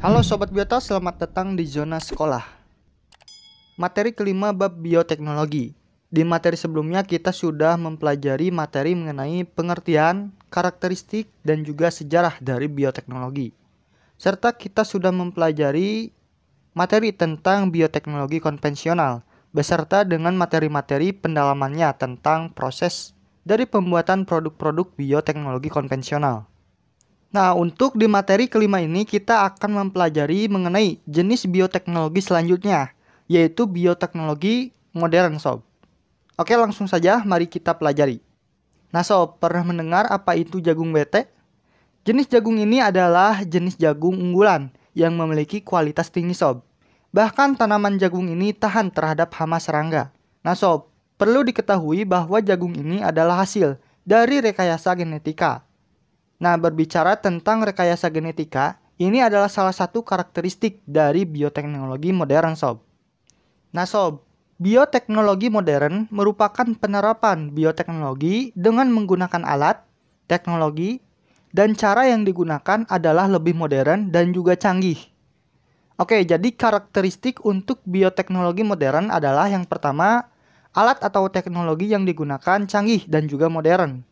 Halo Sobat Biota, selamat datang di Zona Sekolah. Materi kelima bab bioteknologi. Di materi sebelumnya kita sudah mempelajari materi mengenai pengertian, karakteristik, dan juga sejarah dari bioteknologi. Serta kita sudah mempelajari materi tentang bioteknologi konvensional, beserta dengan materi-materi pendalamannya tentang proses dari pembuatan produk-produk bioteknologi konvensional. Nah, untuk di materi kelima ini kita akan mempelajari mengenai jenis bioteknologi selanjutnya, yaitu bioteknologi modern sob. Oke, langsung saja mari kita pelajari. Nah sob, pernah mendengar apa itu jagung bete? Jenis jagung ini adalah jenis jagung unggulan yang memiliki kualitas tinggi sob. Bahkan tanaman jagung ini tahan terhadap hama serangga. Nah sob, perlu diketahui bahwa jagung ini adalah hasil dari rekayasa genetika Nah, berbicara tentang rekayasa genetika, ini adalah salah satu karakteristik dari bioteknologi modern, sob. Nah, sob, bioteknologi modern merupakan penerapan bioteknologi dengan menggunakan alat, teknologi, dan cara yang digunakan adalah lebih modern dan juga canggih. Oke, jadi karakteristik untuk bioteknologi modern adalah yang pertama, alat atau teknologi yang digunakan canggih dan juga modern.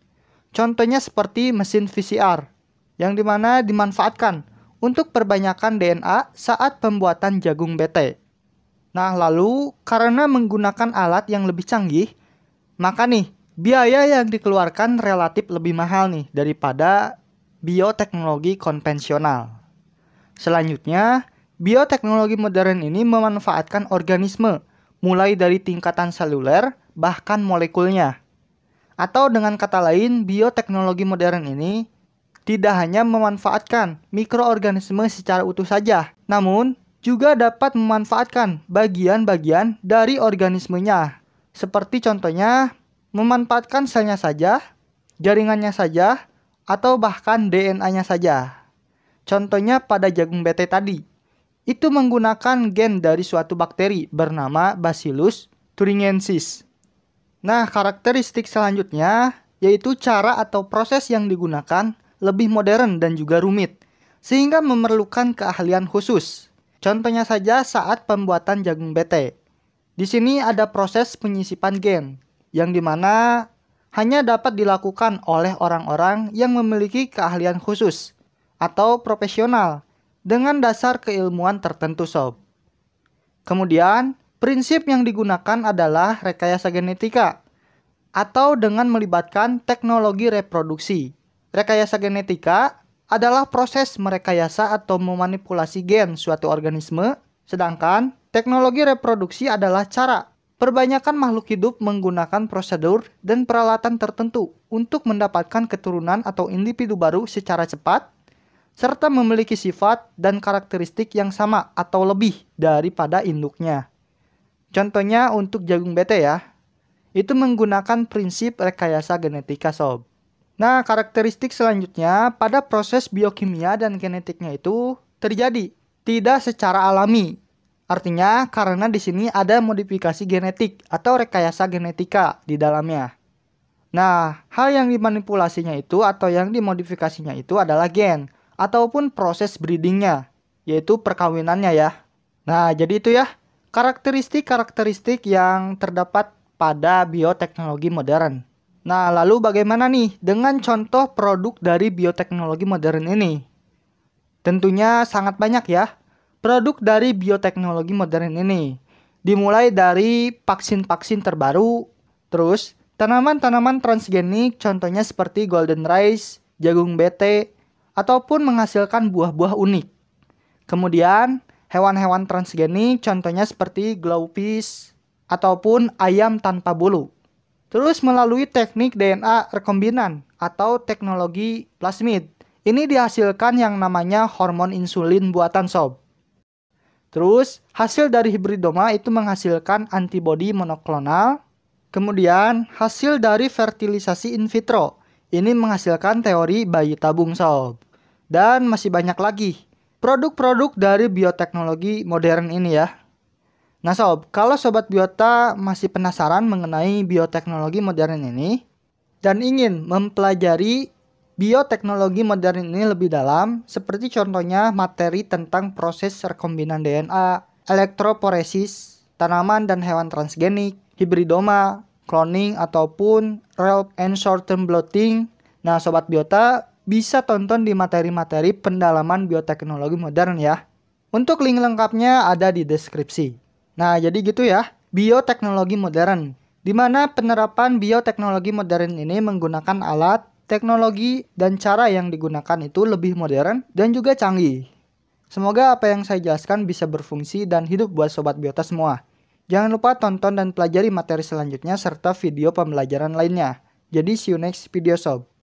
Contohnya seperti mesin VCR, yang dimana dimanfaatkan untuk perbanyakan DNA saat pembuatan jagung BT. Nah, lalu karena menggunakan alat yang lebih canggih, maka nih biaya yang dikeluarkan relatif lebih mahal nih daripada bioteknologi konvensional. Selanjutnya, bioteknologi modern ini memanfaatkan organisme mulai dari tingkatan seluler bahkan molekulnya. Atau dengan kata lain, bioteknologi modern ini tidak hanya memanfaatkan mikroorganisme secara utuh saja, namun juga dapat memanfaatkan bagian-bagian dari organismenya. Seperti contohnya, memanfaatkan selnya saja, jaringannya saja, atau bahkan DNA-nya saja. Contohnya pada jagung bete tadi. Itu menggunakan gen dari suatu bakteri bernama Bacillus thuringiensis Nah, karakteristik selanjutnya yaitu cara atau proses yang digunakan lebih modern dan juga rumit, sehingga memerlukan keahlian khusus. Contohnya saja saat pembuatan jagung BT. Di sini ada proses penyisipan gen, yang dimana hanya dapat dilakukan oleh orang-orang yang memiliki keahlian khusus atau profesional dengan dasar keilmuan tertentu sob. Kemudian, Prinsip yang digunakan adalah rekayasa genetika atau dengan melibatkan teknologi reproduksi. Rekayasa genetika adalah proses merekayasa atau memanipulasi gen suatu organisme, sedangkan teknologi reproduksi adalah cara perbanyakan makhluk hidup menggunakan prosedur dan peralatan tertentu untuk mendapatkan keturunan atau individu baru secara cepat serta memiliki sifat dan karakteristik yang sama atau lebih daripada induknya. Contohnya untuk jagung BT ya. Itu menggunakan prinsip rekayasa genetika sob. Nah, karakteristik selanjutnya pada proses biokimia dan genetiknya itu terjadi tidak secara alami. Artinya karena di sini ada modifikasi genetik atau rekayasa genetika di dalamnya. Nah, hal yang dimanipulasinya itu atau yang dimodifikasinya itu adalah gen ataupun proses breedingnya, yaitu perkawinannya ya. Nah, jadi itu ya karakteristik-karakteristik yang terdapat pada bioteknologi modern. Nah, lalu bagaimana nih dengan contoh produk dari bioteknologi modern ini? Tentunya sangat banyak ya produk dari bioteknologi modern ini. Dimulai dari vaksin-vaksin terbaru, terus tanaman-tanaman transgenik contohnya seperti golden rice, jagung bete, ataupun menghasilkan buah-buah unik. Kemudian hewan-hewan transgenik contohnya seperti glowfish ataupun ayam tanpa bulu. Terus melalui teknik DNA rekombinan atau teknologi plasmid. Ini dihasilkan yang namanya hormon insulin buatan sob. Terus hasil dari hibridoma itu menghasilkan antibodi monoklonal. Kemudian hasil dari fertilisasi in vitro. Ini menghasilkan teori bayi tabung sob. Dan masih banyak lagi produk-produk dari bioteknologi modern ini ya. Nah sob, kalau sobat biota masih penasaran mengenai bioteknologi modern ini dan ingin mempelajari bioteknologi modern ini lebih dalam, seperti contohnya materi tentang proses rekombinan DNA, elektroporesis, tanaman dan hewan transgenik, hibridoma, cloning ataupun real and short term blotting. Nah sobat biota, bisa tonton di materi-materi pendalaman bioteknologi modern ya. Untuk link lengkapnya ada di deskripsi. Nah, jadi gitu ya, bioteknologi modern, di mana penerapan bioteknologi modern ini menggunakan alat, teknologi, dan cara yang digunakan itu lebih modern dan juga canggih. Semoga apa yang saya jelaskan bisa berfungsi dan hidup buat sobat biota semua. Jangan lupa tonton dan pelajari materi selanjutnya serta video pembelajaran lainnya. Jadi see you next video sob.